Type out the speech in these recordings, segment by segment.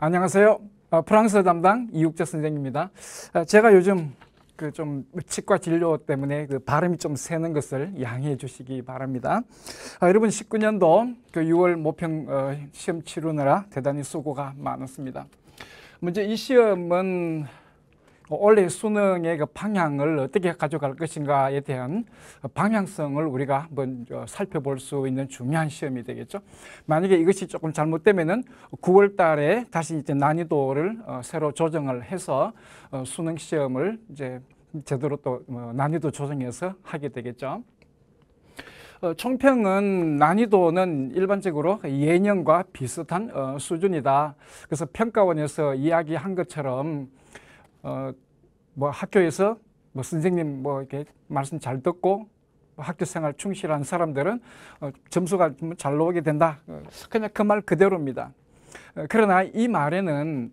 안녕하세요. 어, 프랑스 담당 이육재 선생입니다. 어, 제가 요즘 그좀 치과 진료 때문에 그 발음이 좀 새는 것을 양해해 주시기 바랍니다. 아, 여러분 19년도 그 6월 모평 어, 시험 치르느라 대단히 수고가 많았습니다. 먼저 이 시험은 올해 수능의 그 방향을 어떻게 가져갈 것인가에 대한 방향성을 우리가 한번 어, 살펴볼 수 있는 중요한 시험이 되겠죠. 만약에 이것이 조금 잘못되면은 9월 달에 다시 이제 난이도를 어, 새로 조정을 해서 어, 수능 시험을 이제 제대로 또 난이도 조정해서 하게 되겠죠. 어, 총평은 난이도는 일반적으로 예년과 비슷한 어, 수준이다. 그래서 평가원에서 이야기한 것처럼 어, 뭐 학교에서 뭐 선생님 뭐 이렇게 말씀 잘 듣고 학교 생활 충실한 사람들은 어, 점수가 잘 나오게 된다. 그냥 그 말 그대로입니다. 어, 그러나 이 말에는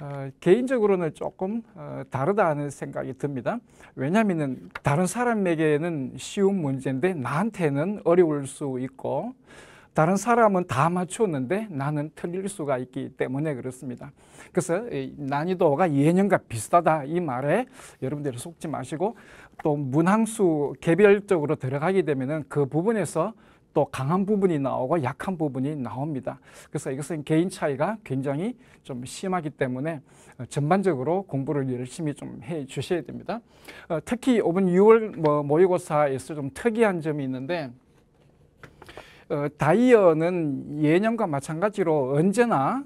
어, 개인적으로는 조금 어, 다르다는 생각이 듭니다. 왜냐하면 다른 사람에게는 쉬운 문제인데 나한테는 어려울 수 있고 다른 사람은 다 맞췄는데 나는 틀릴 수가 있기 때문에 그렇습니다. 그래서 난이도가 예년과 비슷하다 이 말에 여러분들이 속지 마시고 또 문항수 개별적으로 들어가게 되면 그 부분에서 또 강한 부분이 나오고 약한 부분이 나옵니다. 그래서 이것은 개인 차이가 굉장히 좀 심하기 때문에 어, 전반적으로 공부를 열심히 좀 해 주셔야 됩니다. 어, 특히 5번 6월 뭐 모의고사에서 좀 특이한 점이 있는데 어, 다이어는 예년과 마찬가지로 언제나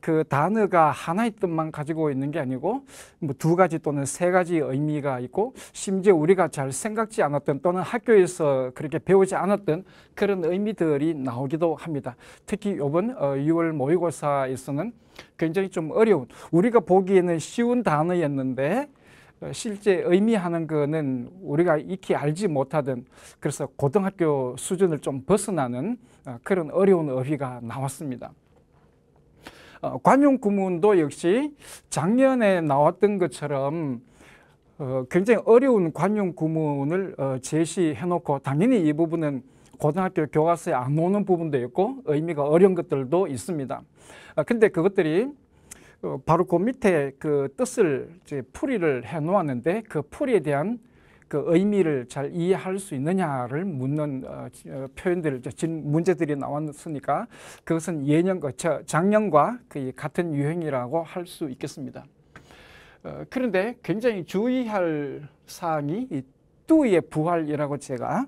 그 단어가 하나의 뜻만 가지고 있는 게 아니고 뭐두 가지 또는 세 가지 의미가 있고 심지어 우리가 잘 생각지 않았던 또는 학교에서 그렇게 배우지 않았던 그런 의미들이 나오기도 합니다. 특히 이번 6월 어, 모의고사에서는 굉장히 좀 어려운 우리가 보기에는 쉬운 단어였는데 어, 실제 의미하는 거는 우리가 익히 알지 못하던 그래서 고등학교 수준을 좀 벗어나는 어, 그런 어려운 어휘가 나왔습니다. 어, 관용 구문도 역시 작년에 나왔던 것처럼 굉장히 어려운 관용 구문을 제시해 놓고 당연히 이 부분은 고등학교 교과서에 안 오는 부분도 있고 의미가 어려운 것들도 있습니다. 아, 근데 그것들이 어, 바로 그 밑에 그 뜻을 이제 풀이를 해 놓았는데 그 풀이에 대한 그 의미를 잘 이해할 수 있느냐를 묻는 어, 어 표현들, 문제들이 나왔으니까 그것은 예년과 어, 작년과 그 같은 유행이라고 할 수 있겠습니다. 어, 그런데 굉장히 주의할 사항이 이 뚜의 부활이라고 제가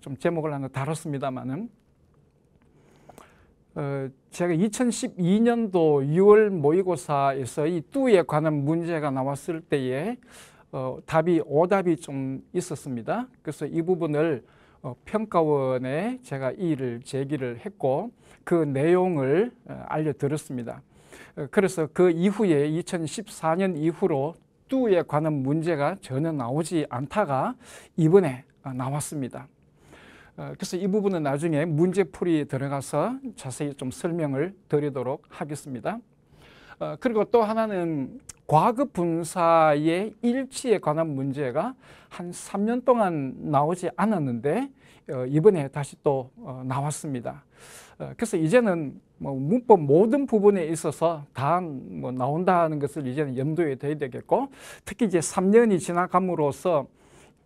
좀 제목을 하나 다뤘습니다만은 어, 제가 2012년도 6월 모의고사에서 이 뚜에 관한 문제가 나왔을 때에 어, 답이 오답이 좀 있었습니다. 그래서 이 부분을 어, 평가원에 제가 이의를 제기를 했고 그 내용을 어, 알려드렸습니다. 어, 그래서 그 이후에 2014년 이후로 뚜에 관한 문제가 전혀 나오지 않다가 이번에 나왔습니다. 어, 그래서 이 부분은 나중에 문제풀이 에 들어가서 자세히 좀 설명을 드리도록 하겠습니다. 어, 그리고 또 하나는 과급 분사의 일치에 관한 문제가 한 3년 동안 나오지 않았는데 어, 이번에 다시 또 나왔습니다. 그래서 이제는 뭐 문법 모든 부분에 있어서 다 뭐 나온다는 것을 이제는 염두에 둬야 되겠고 특히 이제 3년이 지나감으로써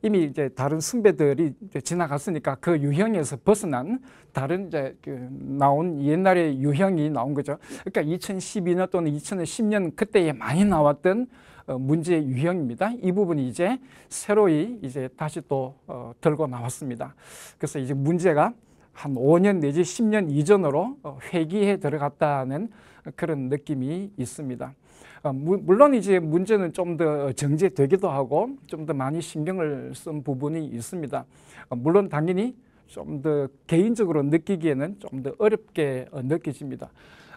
이미 이제 다른 숭배들이 이제 지나갔으니까 그 유형에서 벗어난 다른 이제 그 나온 옛날에 유형이 나온 거죠. 그러니까 2012년 또는 2010년 그때에 많이 나왔던 어, 문제 유형입니다. 이 부분이 이제 새로이 이제 다시 또 어, 들고 나왔습니다. 그래서 이제 문제가 한 5년 내지 10년 이전으로 어, 회기에 들어갔다는 그런 느낌이 있습니다. 아, 물론 이제 문제는 좀 더 정제되기도 하고 좀 더 많이 신경을 쓴 부분이 있습니다. 아, 물론 당연히 좀 더 개인적으로 느끼기에는 좀 더 어렵게 어, 느껴집니다.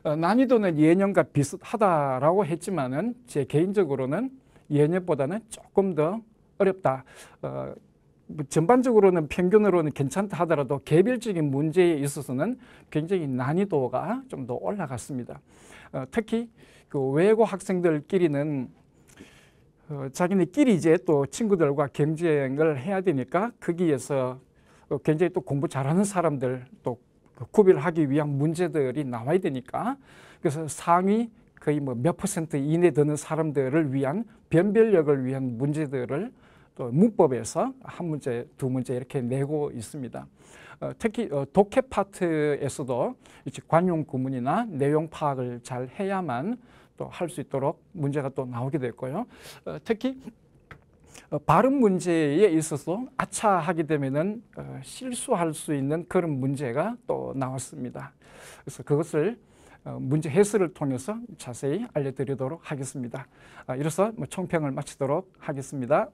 어, 난이도는 예년과 비슷하다라고 했지만은 제 개인적으로는 예년보다는 조금 더 어렵다. 어, 뭐 전반적으로는 평균으로는 괜찮다 하더라도 개별적인 문제에 있어서는 굉장히 난이도가 좀 더 올라갔습니다. 어, 특히 그 외고 학생들끼리는 어, 자기네끼리 이제 또 친구들과 경쟁을 해야 되니까 거기에서 어, 굉장히 또 공부 잘하는 사람들 또 그 구별하기 위한 문제들이 나와야 되니까 그래서 상위 거의 뭐 몇 퍼센트 이내 드는 사람들을 위한 변별력을 위한 문제들을 또 그 문법에서 한 문제, 두 문제 이렇게 내고 있습니다. 어, 특히 어, 독해 파트에서도 관용 구문이나 내용 파악을 잘 해야만 또 할 수 있도록 문제가 또 나오게 됐고요. 어, 특히 어, 발음 문제에 있어서 아차하게 되면은 어, 실수할 수 있는 그런 문제가 또 나왔습니다. 그래서 그것을 어, 문제 해설을 통해서 자세히 알려드리도록 하겠습니다. 아, 이로써 뭐 총평을 마치도록 하겠습니다.